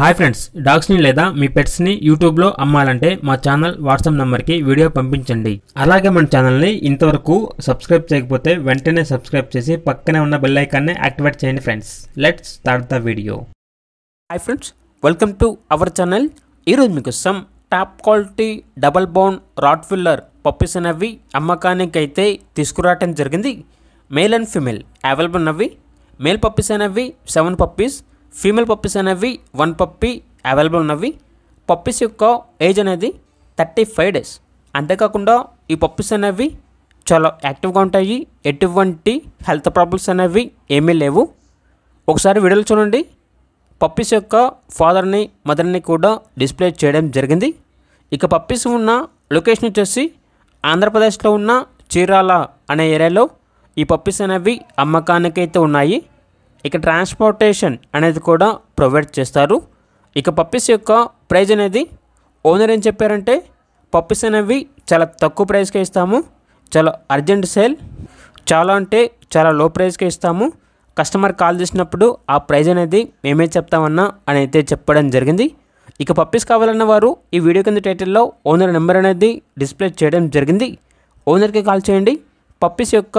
hi friends డాగ్స్ని లేదా మీ పెట్స్ని యూట్యూబ్లో అమ్మాలంటే మా ఛానల్ వాట్సాప్ నెంబర్కి వీడియో పంపించండి అలాగే మన ఛానల్ని ఇంతవరకు సబ్స్క్రైబ్ చేయకపోతే వెంటనే సబ్స్క్రైబ్ చేసి పక్కనే ఉన్న బెల్ ఐకాన్ని యాక్టివేట్ చేయండి friends let's start the video hi friends welcome to our channel ఈరోజు మీకోసం top quality double bone Rottweiler puppies అనేవి అమ్మకానికి అయితే తీసుకురావటం జరిగింది మేల్ అండ్ ఫిమేల్ అవైలబుల్ ఉన్నవి మేల్ పప్పీస్ అనేవి సెవెన్ పప్పీస్ ఫీమేల్ పప్పీస్ అనేవి వన్ పప్పీ అవైలబుల్ ఉన్నవి పప్పీస్ యొక్క ఏజ్ అనేది థర్టీ ఫైవ్ డేస్ అంతేకాకుండా ఈ పప్పీస్ అనేవి చాలా యాక్టివ్గా ఉంటాయి ఎటువంటి హెల్త్ ప్రాబ్లమ్స్ అనేవి ఏమీ లేవు ఒకసారి వీడియోలు చూడండి పప్పీస్ యొక్క ఫాదర్ని మదర్ని కూడా డిస్ప్లే చేయడం జరిగింది ఇక పప్పీస్ ఉన్న లొకేషన్ వచ్చేసి ఆంధ్రప్రదేశ్లో ఉన్న చీరాల అనే ఏరియాలో ఈ పప్పీస్ అనేవి అమ్మకానికైతే ఉన్నాయి ఇక ట్రాన్స్పోర్టేషన్ అనేది కూడా ప్రొవైడ్ చేస్తారు ఇక పప్పీస్ యొక్క ప్రైజ్ అనేది ఓనర్ ఏం చెప్పారంటే పప్పీస్ అనేవి చాలా తక్కువ ప్రైస్కే ఇస్తాము చాలా అర్జెంట్ సేల్ చాలా అంటే చాలా లో ప్రైస్కే ఇస్తాము కస్టమర్ కాల్ చేసినప్పుడు ఆ ప్రైజ్ అనేది మేమే చెప్తామన్నా అని అయితే చెప్పడం జరిగింది ఇక పప్పీస్ కావాలన్న వారు ఈ వీడియో కింద టైటిల్లో ఓనర్ నెంబర్ అనేది డిస్ప్లే చేయడం జరిగింది ఓనర్కి కాల్ చేయండి పప్పీస్ యొక్క